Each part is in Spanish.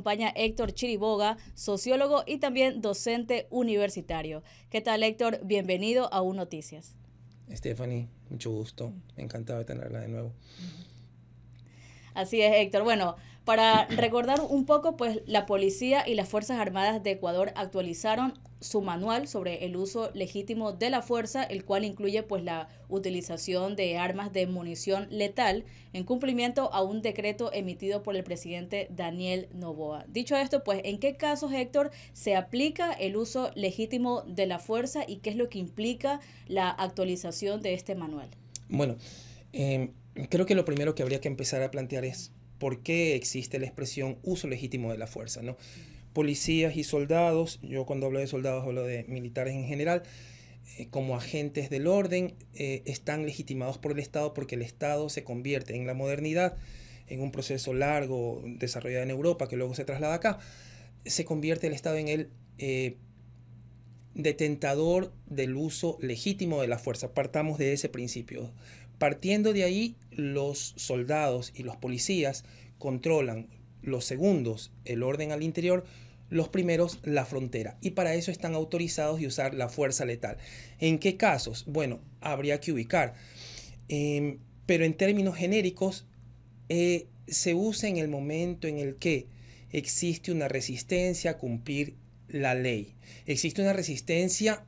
acompaña Héctor Chiriboga, sociólogo y también docente universitario. ¿Qué tal Héctor? Bienvenido a Un Noticias. Stephanie, mucho gusto. Encantado de tenerla de nuevo. Así es, Héctor. Bueno, para recordar un poco, pues la policía y las Fuerzas Armadas de Ecuador actualizaron su manual sobre el uso legítimo de la fuerza, el cual incluye pues la utilización de armas de munición letal en cumplimiento a un decreto emitido por el presidente Daniel Novoa. Dicho esto, pues ¿en qué casos, Héctor, se aplica el uso legítimo de la fuerza y qué es lo que implica la actualización de este manual? Bueno, em, creo que lo primero que habría que empezar a plantear es por qué existe la expresión uso legítimo de la fuerza, ¿no? policías y soldados, yo cuando hablo de soldados hablo de militares en general, eh, como agentes del orden, eh, están legitimados por el Estado porque el Estado se convierte en la modernidad, en un proceso largo desarrollado en Europa que luego se traslada acá, se convierte el Estado en el eh, detentador del uso legítimo de la fuerza. Partamos de ese principio. Partiendo de ahí, los soldados y los policías controlan los segundos el orden al interior, los primeros la frontera. Y para eso están autorizados de usar la fuerza letal. ¿En qué casos? Bueno, habría que ubicar. Em, pero en términos genéricos, eh, se usa en el momento en el que existe una resistencia a cumplir la ley. Existe una resistencia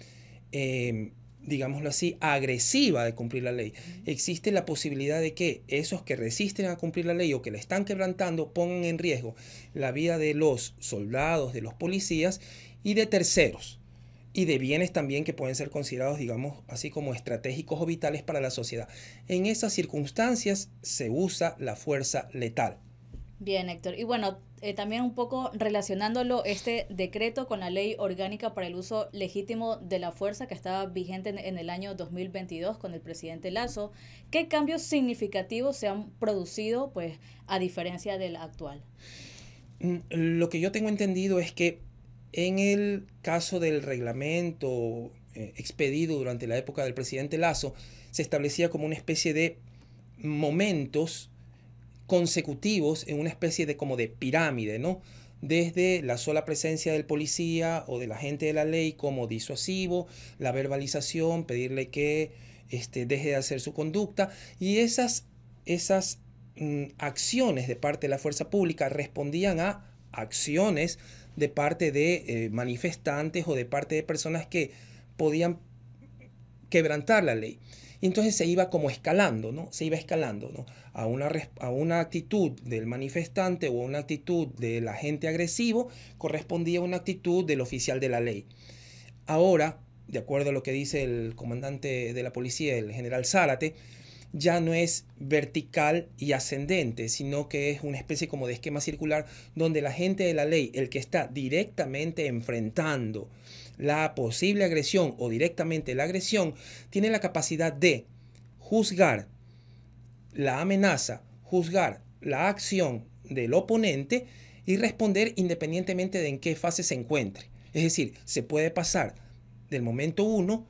em, digámoslo así, agresiva de cumplir la ley. Existe la posibilidad de que esos que resisten a cumplir la ley o que la están quebrantando pongan en riesgo la vida de los soldados, de los policías y de terceros y de bienes también que pueden ser considerados, digamos, así como estratégicos o vitales para la sociedad. En esas circunstancias se usa la fuerza letal. Bien, Héctor. Y bueno, eh, también un poco relacionándolo este decreto con la ley orgánica para el uso legítimo de la fuerza que estaba vigente en, el año 2022 con el presidente Lazo, ¿qué cambios significativos se han producido pues a diferencia del actual? Mm, lo que yo tengo entendido es que en el caso del reglamento eh, expedido durante la época del presidente Lazo, se establecía como una especie de momentos consecutivos en una especie de como de pirámide, ¿no? Desde la sola presencia del policía o de la gente de la ley como disuasivo, la verbalización, pedirle que este, deje de hacer su conducta y esas, esas mm, acciones de parte de la fuerza pública respondían a acciones de parte de eh, manifestantes o de parte de personas que podían quebrantar la ley. Y entonces se iba como escalando, ¿no? Se iba escalando, ¿no? A una, a una actitud del manifestante o a una actitud del agente agresivo correspondía a una actitud del oficial de la ley. Ahora, de acuerdo a lo que dice el comandante de la policía, el general Zárate, ya no es vertical y ascendente, sino que es una especie como de esquema circular donde la gente de la ley, el que está directamente enfrentando la posible agresión o directamente la agresión, tiene la capacidad de juzgar la amenaza, juzgar la acción del oponente y responder independientemente de en qué fase se encuentre. Es decir, se puede pasar del momento 1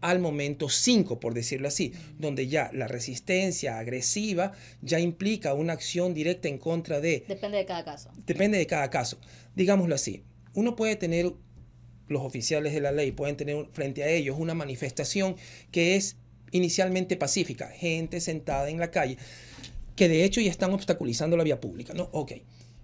al momento 5, por decirlo así, donde ya la resistencia agresiva ya implica una acción directa en contra de... Depende de cada caso. Depende de cada caso. Digámoslo así, uno puede tener los oficiales de la ley pueden tener frente a ellos una manifestación que es inicialmente pacífica, gente sentada en la calle, que de hecho ya están obstaculizando la vía pública, ¿no? Ok.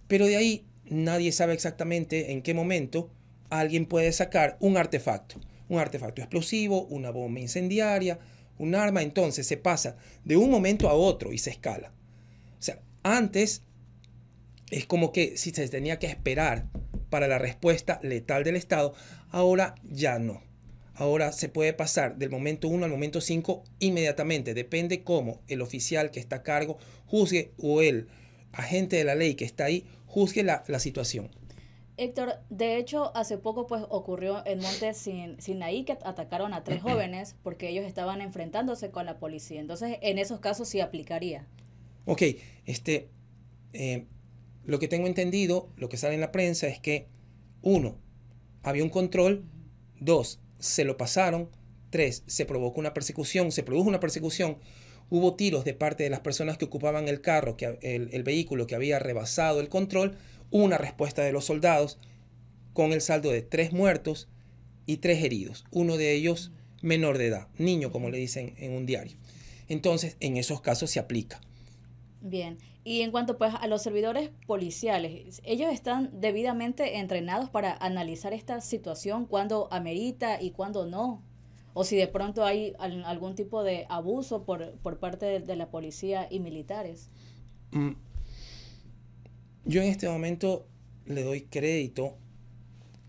Pero de ahí nadie sabe exactamente en qué momento alguien puede sacar un artefacto, un artefacto explosivo, una bomba incendiaria, un arma, entonces se pasa de un momento a otro y se escala. O sea, antes es como que si se tenía que esperar para la respuesta letal del Estado, ahora ya no. Ahora se puede pasar del momento 1 al momento 5 inmediatamente, depende cómo el oficial que está a cargo juzgue o el agente de la ley que está ahí juzgue la, la situación. Héctor, de hecho, hace poco pues ocurrió en Monte Sin Sinaí que atacaron a tres jóvenes porque ellos estaban enfrentándose con la policía. Entonces, en esos casos sí aplicaría. Ok, este, eh, lo que tengo entendido, lo que sale en la prensa es que, uno, había un control, dos, se lo pasaron, tres, se provocó una persecución, se produjo una persecución, hubo tiros de parte de las personas que ocupaban el carro, que, el, el vehículo que había rebasado el control, una respuesta de los soldados con el saldo de tres muertos y tres heridos, uno de ellos menor de edad, niño como le dicen en un diario. Entonces, en esos casos se aplica. Bien, y en cuanto pues a los servidores policiales, ellos están debidamente entrenados para analizar esta situación cuando amerita y cuando no, o si de pronto hay algún tipo de abuso por, por parte de, la policía y militares. Mm. Yo en este momento le doy crédito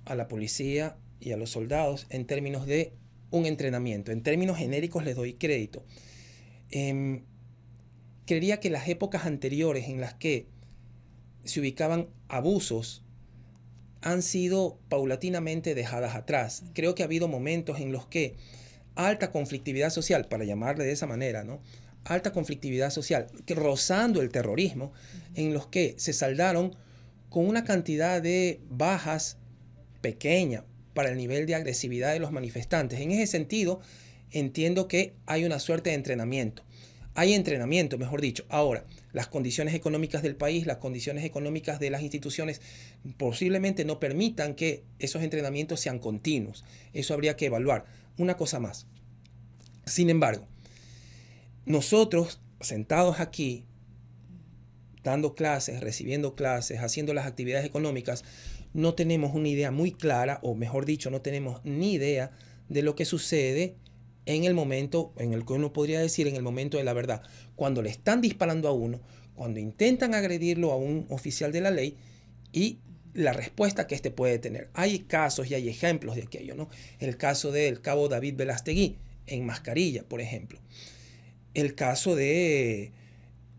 a la policía y a los soldados en términos de un entrenamiento, en términos genéricos les doy crédito. Em, creería que las épocas anteriores en las que se ubicaban abusos han sido paulatinamente dejadas atrás. Creo que ha habido momentos en los que alta conflictividad social, para llamarle de esa manera, ¿no? Alta conflictividad social, rozando el terrorismo, en los que se saldaron con una cantidad de bajas pequeña para el nivel de agresividad de los manifestantes. En ese sentido, entiendo que hay una suerte de entrenamiento. Hay entrenamiento, mejor dicho. Ahora, las condiciones económicas del país, las condiciones económicas de las instituciones posiblemente no permitan que esos entrenamientos sean continuos. Eso habría que evaluar. Una cosa más. Sin embargo, nosotros sentados aquí, dando clases, recibiendo clases, haciendo las actividades económicas, no tenemos una idea muy clara, o mejor dicho, no tenemos ni idea de lo que sucede en el momento en el que uno podría decir, en el momento de la verdad, cuando le están disparando a uno, cuando intentan agredirlo a un oficial de la ley y la respuesta que éste puede tener. Hay casos y hay ejemplos de aquello, ¿no? El caso del cabo David Velastegui en mascarilla, por ejemplo. El caso de,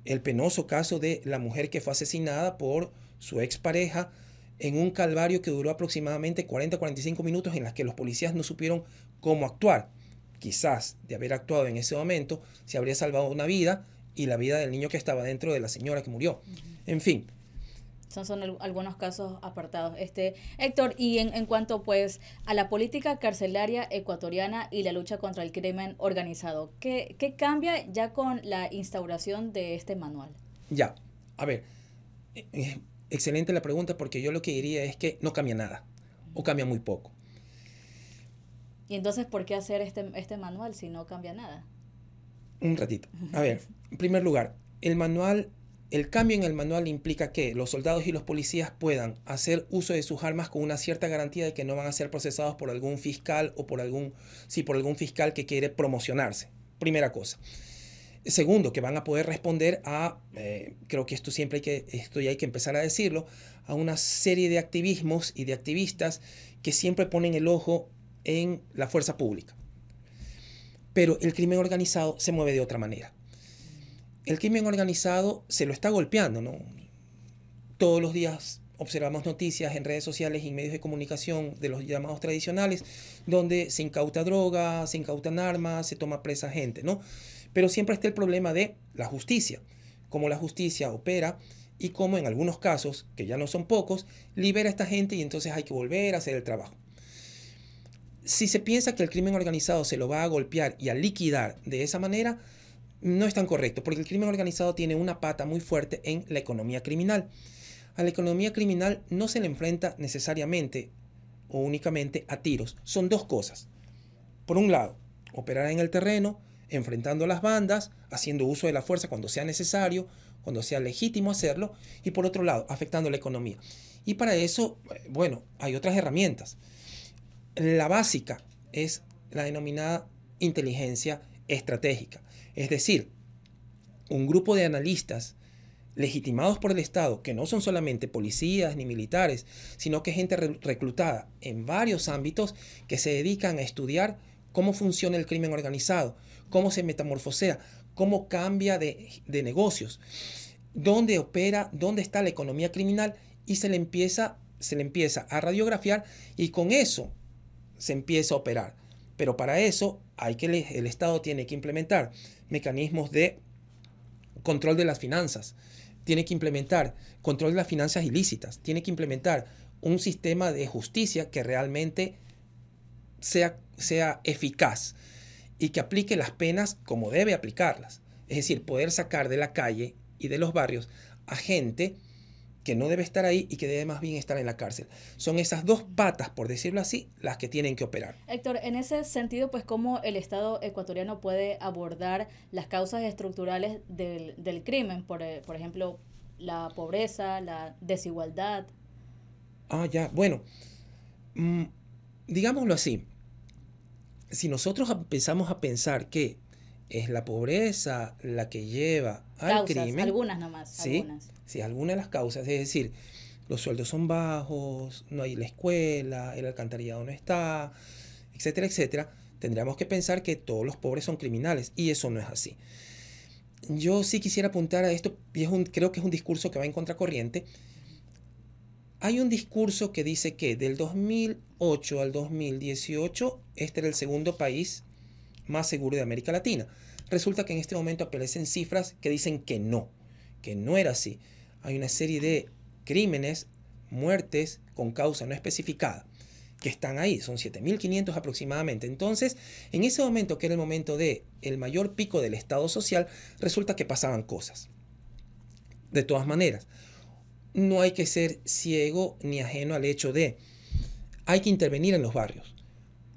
el penoso caso de la mujer que fue asesinada por su expareja en un calvario que duró aproximadamente 40-45 minutos en las que los policías no supieron cómo actuar quizás de haber actuado en ese momento, se habría salvado una vida y la vida del niño que estaba dentro de la señora que murió. En fin. Son, algunos casos apartados. Este, Héctor, y en, cuanto pues a la política carcelaria ecuatoriana y la lucha contra el crimen organizado, ¿qué, qué cambia ya con la instauración de este manual? Ya, a ver, eh, eh, excelente la pregunta porque yo lo que diría es que no cambia nada o cambia muy poco. Y entonces, ¿por qué hacer este, este manual si no cambia nada? Un ratito. A ver, en primer lugar, el manual el cambio en el manual implica que los soldados y los policías puedan hacer uso de sus armas con una cierta garantía de que no van a ser procesados por algún fiscal o por algún, sí, por algún fiscal que quiere promocionarse. Primera cosa. Segundo, que van a poder responder a, eh, creo que esto siempre hay que, esto ya hay que empezar a decirlo, a una serie de activismos y de activistas que siempre ponen el ojo en la fuerza pública. Pero el crimen organizado se mueve de otra manera. El crimen organizado se lo está golpeando, ¿no? Todos los días observamos noticias en redes sociales y medios de comunicación de los llamados tradicionales, donde se incauta droga, se incautan armas, se toma presa gente, ¿no? Pero siempre está el problema de la justicia, cómo la justicia opera y cómo en algunos casos, que ya no son pocos, libera a esta gente y entonces hay que volver a hacer el trabajo si se piensa que el crimen organizado se lo va a golpear y a liquidar de esa manera, no es tan correcto, porque el crimen organizado tiene una pata muy fuerte en la economía criminal. A la economía criminal no se le enfrenta necesariamente o únicamente a tiros. Son dos cosas. Por un lado, operar en el terreno, enfrentando a las bandas, haciendo uso de la fuerza cuando sea necesario, cuando sea legítimo hacerlo, y por otro lado, afectando la economía. Y para eso, eh, bueno, hay otras herramientas. La básica es la denominada inteligencia estratégica. Es decir, un grupo de analistas legitimados por el Estado, que no son solamente policías ni militares, sino que gente reclutada en varios ámbitos que se dedican a estudiar cómo funciona el crimen organizado, cómo se metamorfosea, cómo cambia de, negocios, dónde opera, dónde está la economía criminal y se le empieza, se le empieza a radiografiar y con eso se empieza a operar. Pero para eso hay que el Estado tiene que implementar mecanismos de control de las finanzas, tiene que implementar control de las finanzas ilícitas, tiene que implementar un sistema de justicia que realmente sea, sea eficaz y que aplique las penas como debe aplicarlas. Es decir, poder sacar de la calle y de los barrios a gente que no debe estar ahí y que debe más bien estar en la cárcel. Son esas dos patas, por decirlo así, las que tienen que operar. Héctor, en ese sentido, pues cómo el Estado ecuatoriano puede abordar las causas estructurales del, crimen, por, eh, por ejemplo, la pobreza, la desigualdad. Ah, ya, bueno, mm, digámoslo así, si nosotros empezamos a pensar que es la pobreza la que lleva al causas, crimen. Algunas nomás. Sí, algunas. sí, algunas de las causas. Es decir, los sueldos son bajos, no hay la escuela, el alcantarillado no está, etcétera, etcétera. Tendríamos que pensar que todos los pobres son criminales y eso no es así. Yo sí quisiera apuntar a esto y es un, creo que es un discurso que va en contracorriente. Hay un discurso que dice que del 2008 al 2018 este era el segundo país más seguro de América Latina. Resulta que en este momento aparecen cifras que dicen que no, que no era así. Hay una serie de crímenes, muertes con causa no especificada que están ahí, son 7.500 aproximadamente. Entonces, en ese momento, que era el momento de el mayor pico del Estado social, resulta que pasaban cosas. De todas maneras, no hay que ser ciego ni ajeno al hecho de, hay que intervenir en los barrios,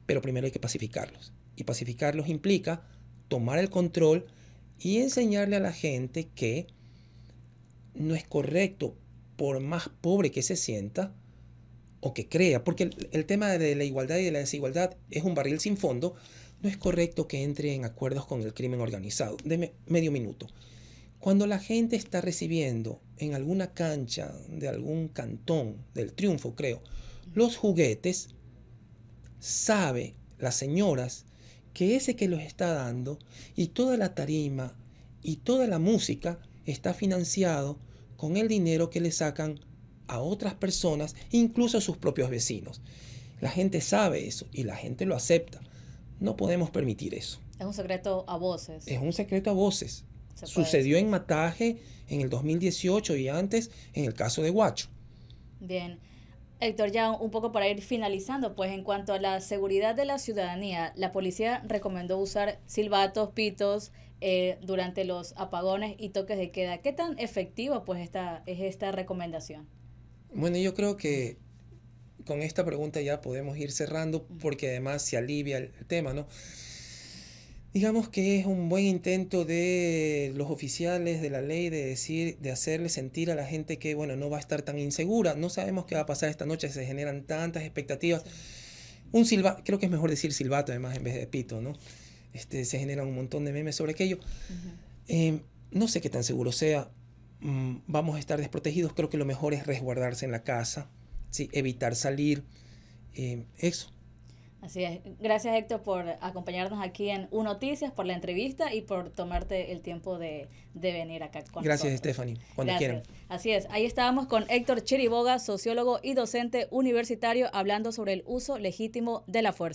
pero primero hay que pacificarlos. Y pacificarlos implica tomar el control y enseñarle a la gente que no es correcto, por más pobre que se sienta o que crea, porque el, tema de la igualdad y de la desigualdad es un barril sin fondo, no es correcto que entre en acuerdos con el crimen organizado. Deme medio minuto. Cuando la gente está recibiendo en alguna cancha de algún cantón del triunfo, creo, los juguetes, sabe las señoras que ese que los está dando y toda la tarima y toda la música está financiado con el dinero que le sacan a otras personas, incluso a sus propios vecinos. La gente sabe eso y la gente lo acepta. No podemos permitir eso. Es un secreto a voces. Es un secreto a voces. Sucedió en Mataje en el 2018 y antes en el caso de Guacho. Bien. Héctor, ya un poco para ir finalizando, pues en cuanto a la seguridad de la ciudadanía, la policía recomendó usar silbatos, pitos eh, durante los apagones y toques de queda. ¿Qué tan efectiva pues esta, es esta recomendación? Bueno, yo creo que con esta pregunta ya podemos ir cerrando porque además se alivia el tema, ¿no? digamos que es un buen intento de los oficiales de la ley de decir, de hacerle sentir a la gente que, bueno, no va a estar tan insegura. No sabemos qué va a pasar esta noche, se generan tantas expectativas. Un silba, creo que es mejor decir silbato además en vez de pito, ¿no? Este, se generan un montón de memes sobre aquello. Em, no sé qué tan seguro sea. Mm, vamos a estar desprotegidos. Creo que lo mejor es resguardarse en la casa, ¿sí? evitar salir. Em, eso. Así es. Gracias Héctor por acompañarnos aquí en U Noticias, por la entrevista y por tomarte el tiempo de, venir acá. Gracias Stephanie, cuando quieran. Así es. Ahí estábamos con Héctor Chiriboga, sociólogo y docente universitario, hablando sobre el uso legítimo de la fuerza.